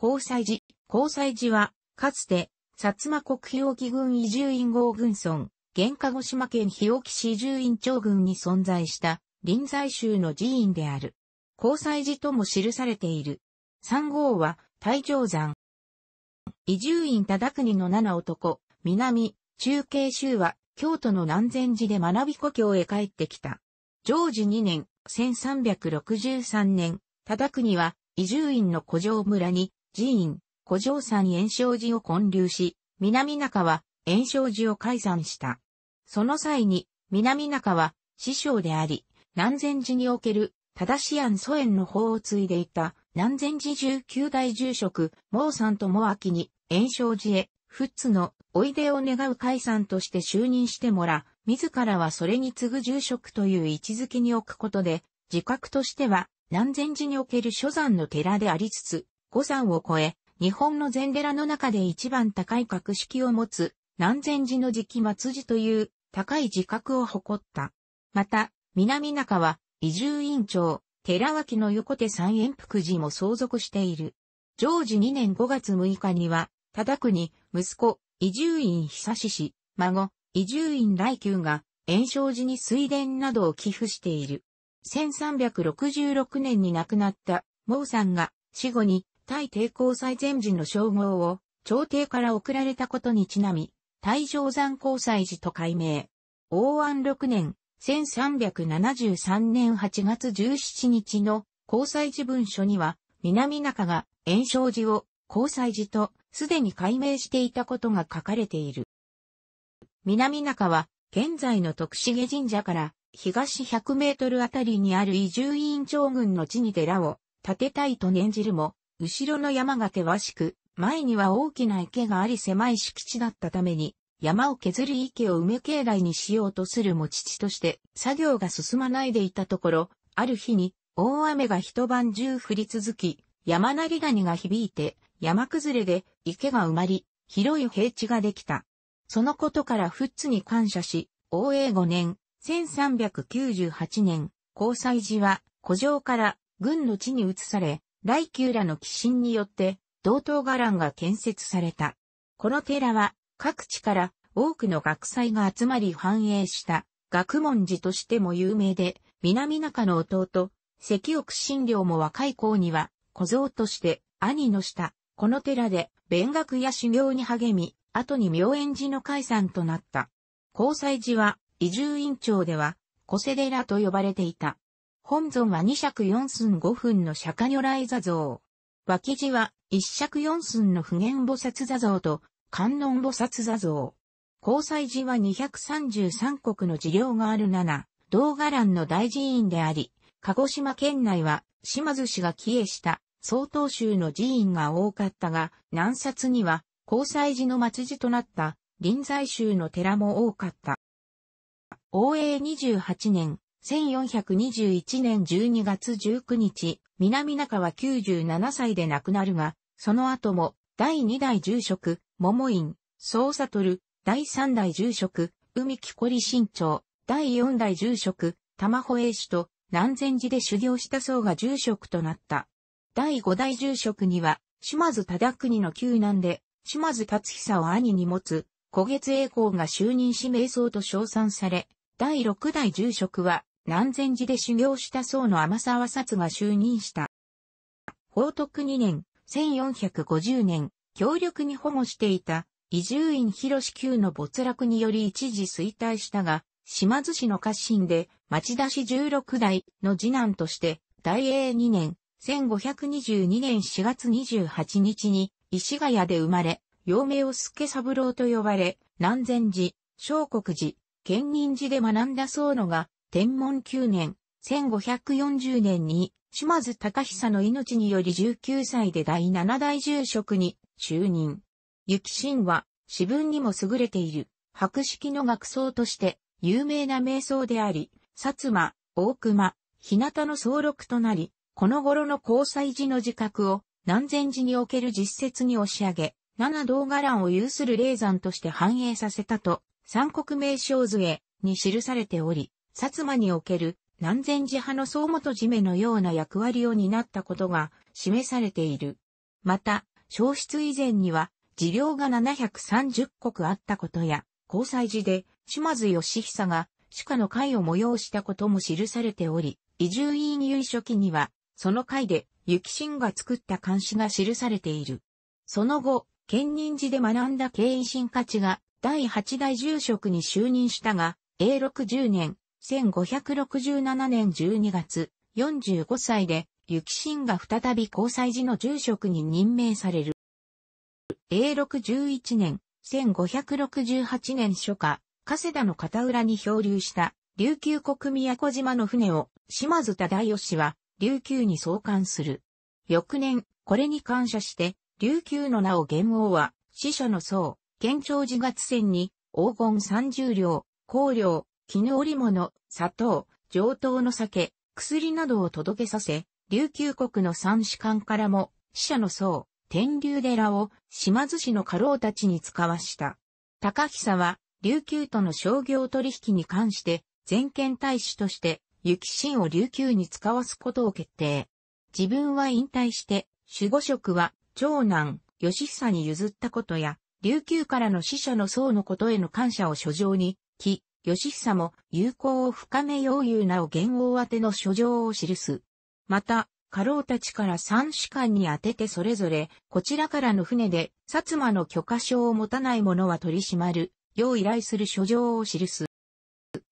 交際寺。交際寺は、かつて、薩摩国日置郡移住院号軍村、現鹿児島県日置市移住院町郡に存在した、臨済宗の寺院である。交際寺とも記されている。三号は、大乗山。移住院忠国の七男、南、中継州は、京都の南禅寺で学び故郷へ帰ってきた。常時2年、1363年、忠国は、移住院の古城村に、寺院、古城山炎章寺を建立し、南中は炎章寺を解散した。その際に、南中は師匠であり、南禅寺における正し庵祖園の法を継いでいた南禅寺十九代住職、毛さんとも秋に炎章寺へ、仏のおいでを願う解散として就任してもら、自らはそれに次ぐ住職という位置づけに置くことで、自覚としては南禅寺における所山の寺でありつつ、五山を超え、日本の禅寺の中で一番高い格式を持つ、南禅寺の時期末寺という高い自覚を誇った。また、南中は、移住院長、寺脇の横手三円福寺も相続している。常時2年5月6日には、忠国、息子、移住院久志氏、孫、移住院来宮が、炎症寺に水田などを寄付している。1366年に亡くなった、毛さんが、死後に、対抵抗最前時の称号を朝廷から送られたことにちなみ、大乗山交際時と改名。王安六年、1373年8月17日の交際時文書には、南中が炎章時を交際時とすでに改名していたことが書かれている。南中は、現在の徳重神社から東100メートルあたりにある移住委員長軍の地に寺を建てたいと念じるも、後ろの山が険しく、前には大きな池があり狭い敷地だったために、山を削り池を埋め境内にしようとする持ち地として作業が進まないでいたところ、ある日に大雨が一晩中降り続き、山なり谷が響いて山崩れで池が埋まり、広い平地ができた。そのことから富津に感謝し、応永5年、1398年、交際時は古城から軍の地に移され、来宮らの寄進によって、道東伽藍が建設された。この寺は、各地から多くの学祭が集まり繁栄した学問寺としても有名で、南中の弟、関奥新領も若い頃には、小僧として兄の下、この寺で勉学や修行に励み、後に妙円寺の解散となった。交際寺は、移住院長では、小瀬寺と呼ばれていた。本尊は二尺四寸五分の釈迦如来座像。脇地は一尺四寸の普賢菩薩座像と観音菩薩座像。交際寺は233国の寺業がある7、道伽蘭の大寺院であり、鹿児島県内は島津氏が帰依した曹洞宗の寺院が多かったが、南札には交際寺の末寺となった臨済宗の寺も多かった。応永28年、1421年12月19日、南中は97歳で亡くなるが、その後も、第2代住職、桃院、総悟、第3代住職、海木こり新長、第4代住職、玉保栄氏と、南禅寺で修行した僧が住職となった。第5代住職には、島津忠国の旧難で、島津達久を兄に持つ、古月栄光が就任し名僧と称賛され、第6代住職は、南禅寺で修行した僧の天沢札が就任した。宝徳2年、1450年、強力に保護していた、伊住院広宮の没落により一時衰退したが、島津市の家臣で、町田市16代の次男として、大英2年、1522年4月28日に、石ヶ谷で生まれ、幼名を助三郎と呼ばれ、南禅寺、小国寺、県民寺で学んだ僧のが、天文9年、1540年に、島津隆久の命により19歳で第7代住職に就任。雪神は、詩文にも優れている、白式の学僧として、有名な瞑想であり、薩摩、大熊、日向の総録となり、この頃の交際時の自覚を、南禅寺における実説に押し上げ、七道伽藍を有する霊山として反映させたと、三国名称図へに記されており、薩摩における南禅寺派の総元締めのような役割を担ったことが示されている。また、消失以前には、寺領が730国あったことや、交際時で島津義久が主家の会を催したことも記されており、移住委員有書記には、その会で、雪神が作った漢視が記されている。その後、県仁寺で学んだ経営神価値が、第8代住職に就任したが、永禄10年、1567年12月、45歳で、雪キが再び交際時の住職に任命される。永禄11年、1568年初夏、加世田の片浦に漂流した琉球国宮古島の船を島津忠義は琉球に送還する。翌年、これに感謝して、琉球の名を元王は、死者の僧、県庁自月船に、黄金三十両、香料、絹織物、砂糖、上等の酒、薬などを届けさせ、琉球国の三士官からも、死者の僧、天竜寺を島津市の家老たちに使わした。高久は、琉球との商業取引に関して、全権大使として、雪心を琉球に使わすことを決定。自分は引退して、守護職は、長男、義久に譲ったことや、琉球からの死者の僧のことへの感謝を書状に、記、義久も友好を深めよう言うなお元王宛ての書状を記す。また、家老たちから三士官に当ててそれぞれ、こちらからの船で、薩摩の許可証を持たない者は取り締まる、よう依頼する書状を記す。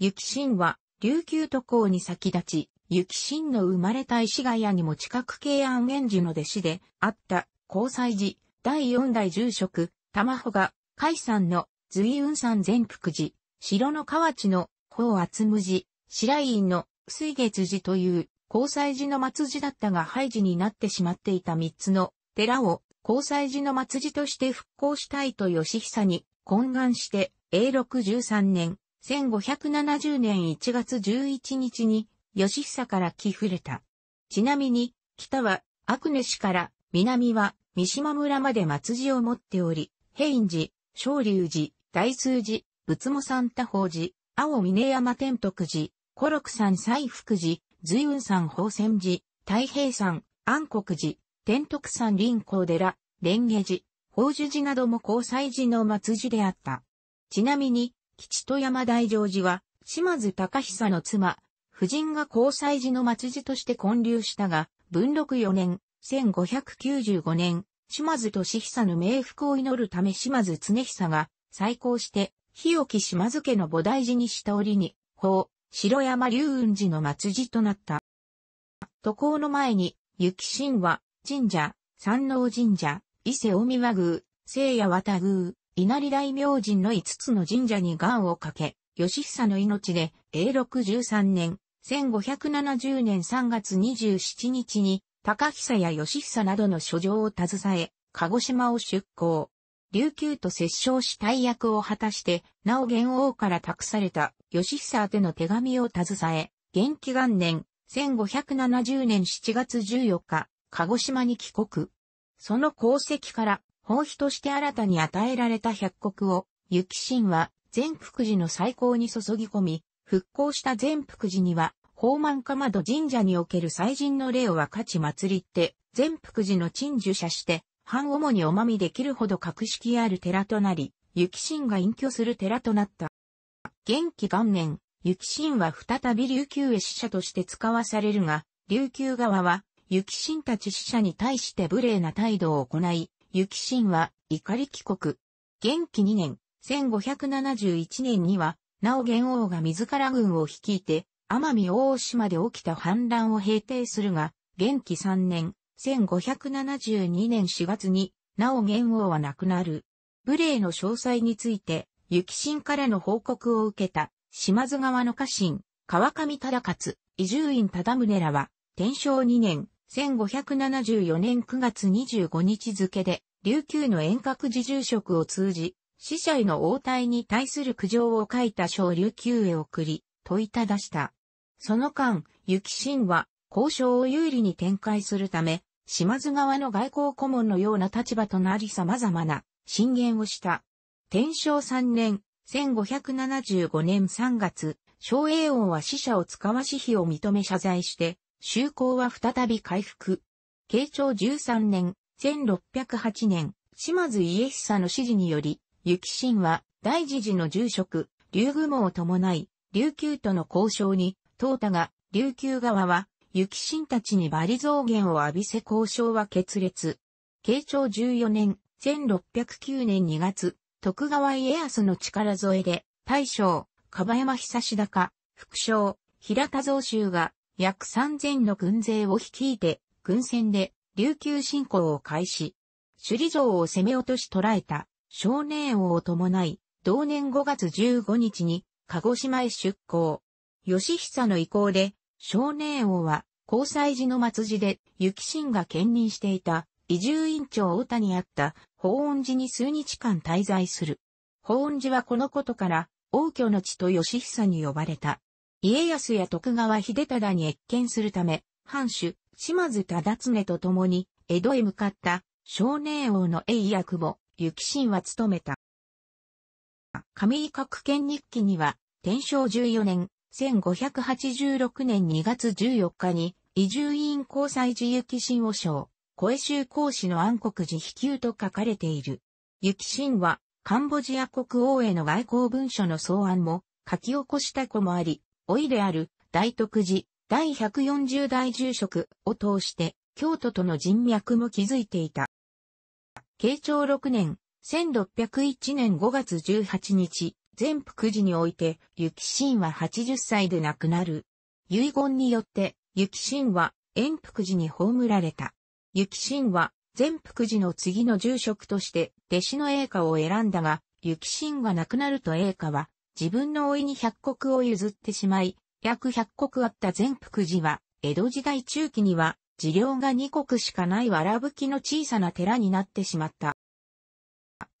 ゆきしんは、琉球渡航に先立ち、ゆきしんの生まれた石ヶ谷にも近く慶安源氏の弟子であった、交際時、第四代住職、玉穂が、海山の随雲山全福寺、城の河内の方厚無寺、白井院の水月寺という交際寺の末寺だったが廃寺になってしまっていた三つの寺を交際寺の末寺として復興したいと吉久に懇願して永禄13年1570年1月11日に吉久から寄付れた。ちなみに北は阿久根市から南は三島村まで末寺を持っており、平寺、昇龍寺、大通寺、仏も三多宝寺、青峰山天徳寺、古六山西福寺、随雲山宝泉寺、太平山、安国寺、天徳山林光寺、蓮華寺、宝珠寺なども交際寺の末寺であった。ちなみに、吉戸山大乗寺は、島津隆久の妻、夫人が交際寺の末寺として建立したが、文禄四年、1595年、島津俊久の冥福を祈るため島津常久が、再興して、日置島津家の菩提寺にした折に、法、城山龍雲寺の末寺となった。渡航の前に、雪神話、神社、山王神社、伊勢大宮宮、聖夜綿宮、稲荷大明神の5つの神社に願をかけ、吉久の命で、永禄13年、1570年3月27日に、高久や吉久などの書状を携え、鹿児島を出港。琉球と折衝し大役を果たして、なお元王から託された、義久宛の手紙を携え、元気元年、1570年7月14日、鹿児島に帰国。その功績から、法妃として新たに与えられた百国を、幸神は全福寺の再興に注ぎ込み、復興した全福寺には、宝満かまど神社における祭神の霊を分かち祭りって、全福寺の鎮守者して、藩主におまみできるほど格式ある寺となり、雪神が隠居する寺となった。元気元年、雪神は再び琉球へ使者として使わされるが、琉球側は、雪神たち死者に対して無礼な態度を行い、雪神は怒り帰国。元気2年、1571年には、なお元王が自ら軍を率いて、奄美大島で起きた反乱を平定するが、元気3年、1572年4月に、なお元王は亡くなる。武礼の詳細について、雪神からの報告を受けた、島津川の家臣、川上忠勝、伊集院忠宗らは、天正2年、1574年9月25日付で、琉球の遠隔自住職を通じ、死者への応対に対する苦情を書いた小琉球へ送り、問いただした。その間、雪神は、交渉を有利に展開するため、島津側の外交顧問のような立場となり様々な進言をした。天正3年、1575年3月、昭英王は死者を使わし費を認め謝罪して、修行は再び回復。慶長13年、1608年、島津家久の指示により、雪神は大事寺の住職、竜雲を伴い、琉球との交渉に、淘汰が、琉球側は雪神たちにバリ増減を浴びせ交渉は決裂。慶長14年、1609年2月、徳川家康の力添えで、大将、樺山久高、副将、平田増州が、約3000の軍勢を率いて、軍船で、琉球侵攻を開始。首里城を攻め落とし捕らえた、少年王を伴い、同年5月15日に、鹿児島へ出港。義久の意向で、少年王は、交際時の末寺で、雪神が兼任していた、移住院長オタにあった、法恩寺に数日間滞在する。法恩寺はこのことから、王居の地と義久に呼ばれた。家康や徳川秀忠に越見するため、藩主、島津忠常と共に、江戸へ向かった、少年王の栄役も、雪神は務めた。上井角県日記には、天正14年、1586年2月14日に、移住院交際時雪新を小声州公子の暗黒寺飛球と書かれている。雪新は、カンボジア国王への外交文書の草案も、書き起こした子もあり、老いである、大徳寺、第140代住職を通して、京都との人脈も築いていた。慶長6年、1601年5月18日、全福寺において、雪神は80歳で亡くなる。遺言によって、雪神は、円福寺に葬られた。雪神は、全福寺の次の住職として、弟子の栄華を選んだが、雪神が亡くなると栄華は、自分の老いに百国を譲ってしまい、約百国あった全福寺は、江戸時代中期には、寺寮が二国しかない荒吹きの小さな寺になってしまった。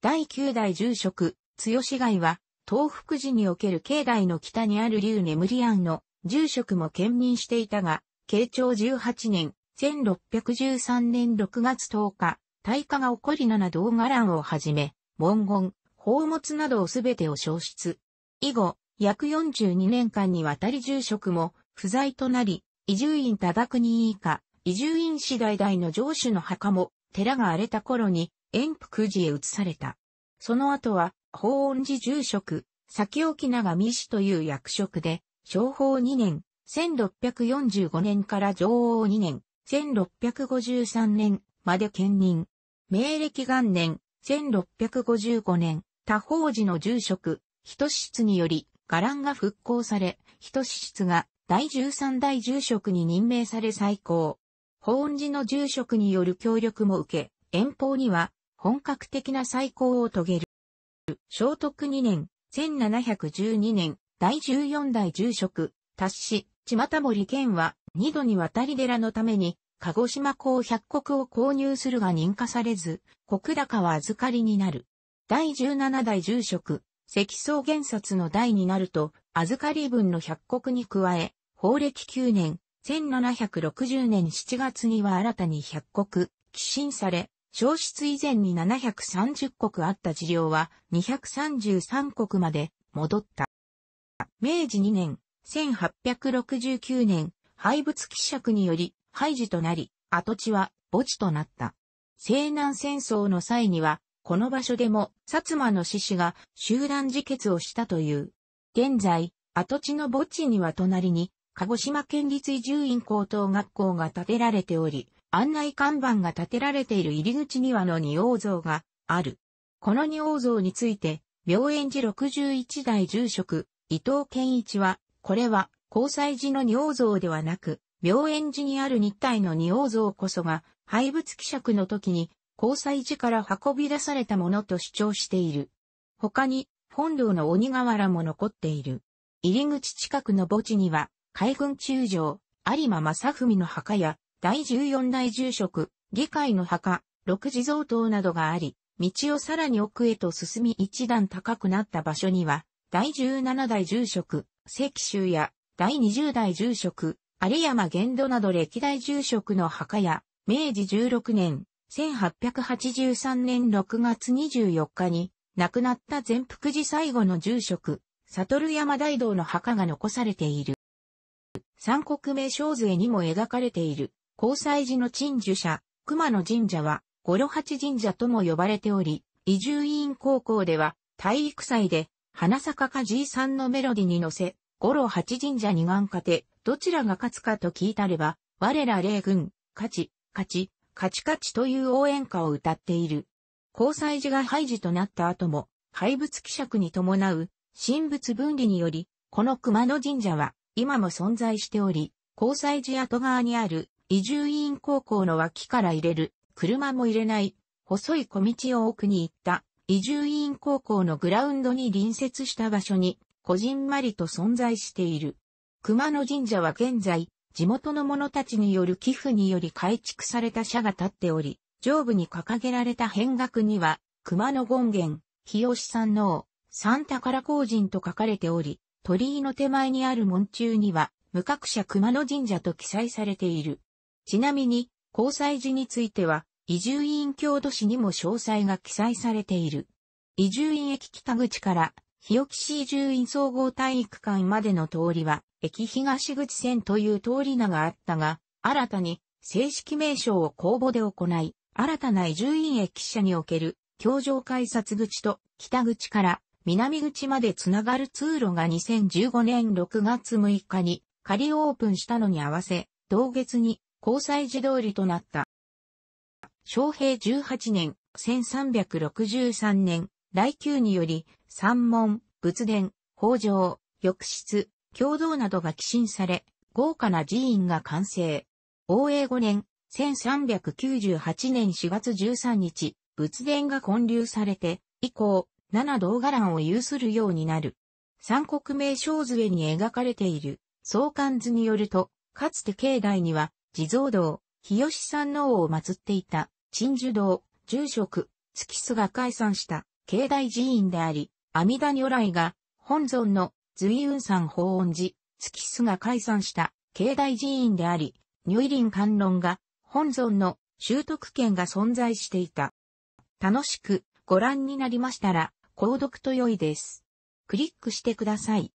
第九代住職、強し貝は、東福寺における境内の北にある竜眠り庵の住職も兼任していたが、慶長18年、1613年6月10日、大火が起こり七道伽藍をはじめ、文言、宝物などをすべてを消失。以後、約42年間にわたり住職も不在となり、移住院多人以下、移住院次代々の上主の墓も、寺が荒れた頃に、遠福寺へ移された。その後は、法恩寺住職、先沖長美氏という役職で、商法2年、1645年から上王2年、1653年まで兼任。明暦元年、1655年、他方寺の住職、人室により、伽藍が復興され、人室が第13代住職に任命され再興。法恩寺の住職による協力も受け、遠方には本格的な再興を遂げる。聖徳2年、1712年、第14代住職、達し、巷森県は、二度に渡り寺のために、鹿児島港百国を購入するが認可されず、国高は預かりになる。第17代住職、石層原札の代になると、預かり分の百国に加え、法暦9年、1760年7月には新たに百国、寄進され、消失以前に730国あった治療は233国まで戻った。明治2年、1869年、廃物希釈により廃寺となり、跡地は墓地となった。西南戦争の際には、この場所でも薩摩の志士が集団自決をしたという。現在、跡地の墓地には隣に、鹿児島県立移住院高等学校が建てられており、案内看板が建てられている入り口にはの仁王像がある。この仁王像について、病円寺61代住職、伊藤健一は、これは、交際寺の仁王像ではなく、病円寺にある日体の仁王像こそが、廃仏希釈の時に、交際寺から運び出されたものと主張している。他に、本堂の鬼瓦も残っている。入り口近くの墓地には、海軍中将、有馬正文の墓や、第14代住職、議会の墓、六地蔵塔などがあり、道をさらに奥へと進み一段高くなった場所には、第17代住職、石州や、第20代住職、有山玄土など歴代住職の墓や、明治16年、1883年6月24日に、亡くなった全福寺最後の住職、悟山大道の墓が残されている。三国名図絵にも描かれている交際時の鎮守者、熊野神社は、五郎八神社とも呼ばれており、移住院高校では、体育祭で、花坂かじいさんのメロディに乗せ、五郎八神社二眼かて、どちらが勝つかと聞いたれば、我ら霊軍、勝ち、勝ち、勝ち勝ちという応援歌を歌っている。交際時が廃寺となった後も、廃仏希釈に伴う、神仏分離により、この熊野神社は、今も存在しており、交際時跡側にある、移住委員高校の脇から入れる、車も入れない、細い小道を奥に行った、移住委員高校のグラウンドに隣接した場所に、こじんまりと存在している。熊野神社は現在、地元の者たちによる寄付により改築された社が立っており、上部に掲げられた変額には、熊野権現、日吉山王、三宝工人と書かれており、鳥居の手前にある門中には、無格者熊野神社と記載されている。ちなみに、交際時については、移住院郷土史にも詳細が記載されている。移住院駅北口から、日置市移住院総合体育館までの通りは、駅東口線という通り名があったが、新たに正式名称を公募で行い、新たな移住院駅舎における、橋場改札口と北口から南口までつながる通路が2015年6月6日に仮オープンしたのに合わせ、同月に交際時通りとなった。昭平18年、1363年、来宮により、三門、仏殿、法上、浴室、共同などが寄進され、豪華な寺院が完成。応永5年、1398年4月13日、仏殿が建立されて、以降、七道伽藍を有するようになる。三国名称図絵に描かれている、相関図によると、かつて境内には、地蔵堂、日吉山王を祀っていた、鎮守堂、住職、月須が解散した、境内寺院であり、阿弥陀如来が、本尊の随雲山法恩寺、月須が解散した、境内寺院であり、如意輪観音が、本尊の修徳権が存在していた。楽しくご覧になりましたら、購読と良いです。クリックしてください。